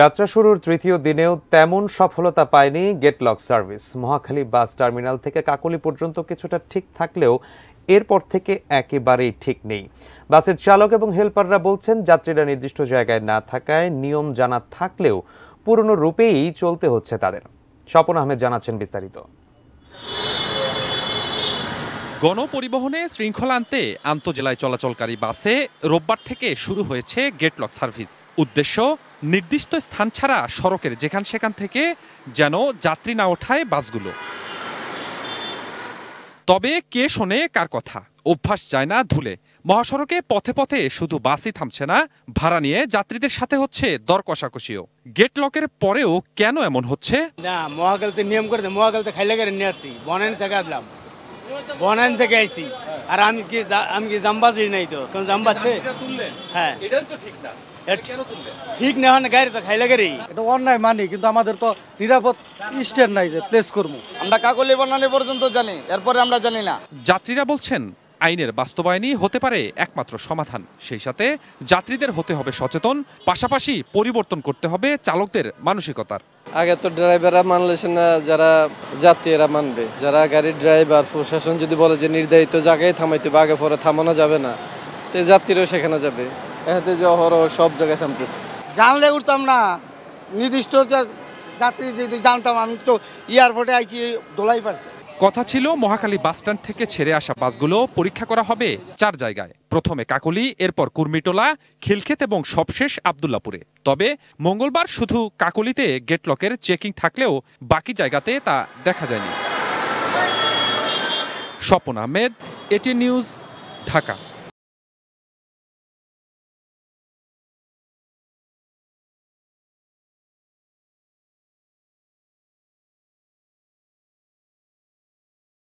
যাত্রা শুরুর তৃতীয় দিনেও তেমন সফলতা পায়নি gate lock service Mohakhali bus terminal থেকে কাকলি পর্যন্ত কিছুটা ঠিক থাকলেও এরপর থেকে একেবারেই ঠিক নেই বাসের চালক এবং হেলপাররা বলছেন যাত্রীরা নির্দিষ্ট জায়গায় না থাকায় নিয়ম জানা থাকলেও পুরনো রূপেই চলতে হচ্ছে তাদের স্বপন আহমেদ জানাচ্ছেন বিস্তারিত গণপরিবহনে শৃঙ্খলা আনতে আন্তজেলায় চলাচলকারী বাসে রোববার থেকে শুরু হয়েছে গেটলক সার্ভিস উদ্দেশ্য নির্দিষ্ট স্থান ছাড়া সড়কের যেখান সেখান থেকে যেন যাত্রী না ওঠায় বাসগুলো তবে কে শোনে কার কথা অভ্যাস যায় না ধুলে মহাসড়কে পথে পথে শুধু বাসই থামছে না ভাড়া নিয়ে যাত্রীদের সাথে হচ্ছে দর কষাকষিও গেট লকের পরেও কেন এমন হচ্ছে না মহাকালতে নিয়ম করে মহাকালতে খাইলে করে নিয়ে আসছি বনানি থেকে আসলাম বনানি থেকে আইছি আর আমি কি আমি কি জাম্বাজি নাই তো কারণ জাম্বাচ্ছে হ্যাঁ এটাও তো ঠিক না ঠিক না হয় গাড়ি তো খাই লাগে এটা অন্যায় মানি কিন্তু আমাদের তো নিরাপদ স্ট্যান্ড নাই যে প্লেস করবো আমরা কাকলি বনানি পর্যন্ত জানি এরপরে আমরা জানি না যাত্রীরা বলছেন আইনের বাস্তবায়নই হতে পারে একমাত্র সমাধান সেই সাথে যাত্রীদের হতে হবে সচেতন পাশাপাশি পরিবর্তন করতে হবে চালকদের মানসিকতার আগে তো ড্রাইভাররা মানলেছে না যারা যাত্রীরা মানবে যারা গাড়ির ড্রাইভার প্রশাসন যদি বলে যে নির্ধারিত জায়গায় থামাইতে বা আগে পরে থামানো যাবে না তো যাত্রীরাও সেখানে যাবে এতে যে সব জায়গায় থামতেছে জানলে উঠতাম না নির্দিষ্ট যাত্রী যদি জানতাম আমি তো এয়ারপোর্টে আইছি দোলাই পারতাম কথা ছিল মহাকালী বাসস্ট্যান্ড থেকে ছেড়ে আসা বাসগুলো পরীক্ষা করা হবে চার জায়গায় প্রথমে কাকলি এরপর কুর্মিটোলা খিলক্ষেত এবং সবশেষ আবদুল্লাপুরে তবে মঙ্গলবার শুধু কাকলিতে গেটলকের চেকিং থাকলেও বাকি জায়গাতে তা দেখা যায়নি স্বপন আহমেদ এটি নিউজ ঢাকা